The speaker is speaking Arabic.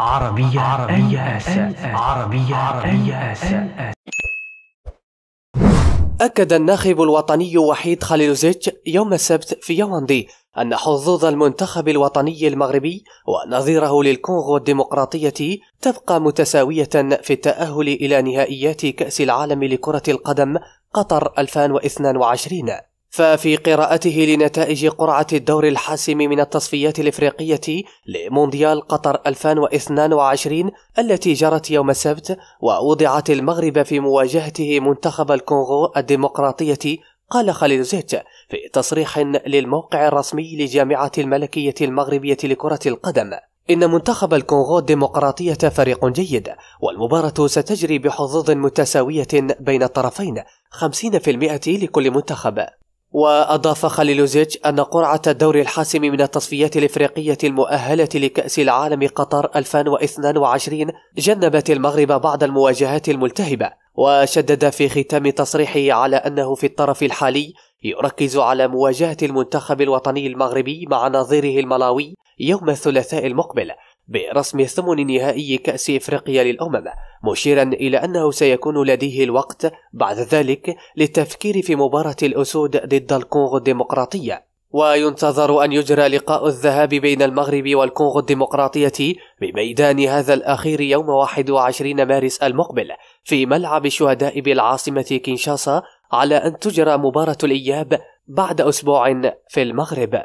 عربية عربية أساس عربية عربية أساس أكد الناخب الوطني وحيد خليلوزيتش يوم السبت في يواندي أن حظوظ المنتخب الوطني المغربي ونظيره للكونغو الديمقراطية تبقى متساوية في التأهل إلى نهائيات كأس العالم لكرة القدم قطر 2022 ففي قراءته لنتائج قرعة الدور الحاسم من التصفيات الإفريقية لمونديال قطر 2022 التي جرت يوم السبت ووضعت المغرب في مواجهته منتخب الكونغو الديمقراطية قال خليل زيت في تصريح للموقع الرسمي لجامعة الملكية المغربية لكرة القدم إن منتخب الكونغو الديمقراطية فريق جيد والمباراة ستجري بحظوظ متساوية بين الطرفين 50% لكل منتخب وأضاف خليلوزيتش أن قرعة الدور الحاسم من التصفيات الإفريقية المؤهلة لكأس العالم قطر 2022 جنبت المغرب بعض المواجهات الملتهبة وشدد في ختام تصريحه على أنه في الطرف الحالي يركز على مواجهة المنتخب الوطني المغربي مع نظيره الملاوي يوم الثلاثاء المقبل برسم ثمن نهائي كأس إفريقيا للأمم مشيرا إلى أنه سيكون لديه الوقت بعد ذلك للتفكير في مباراة الأسود ضد الكونغو الديمقراطية وينتظر أن يجرى لقاء الذهاب بين المغرب والكونغو الديمقراطية بميدان هذا الأخير يوم 21 مارس المقبل في ملعب الشهداء بالعاصمة كينشاسا على أن تجرى مباراة الإياب بعد أسبوع في المغرب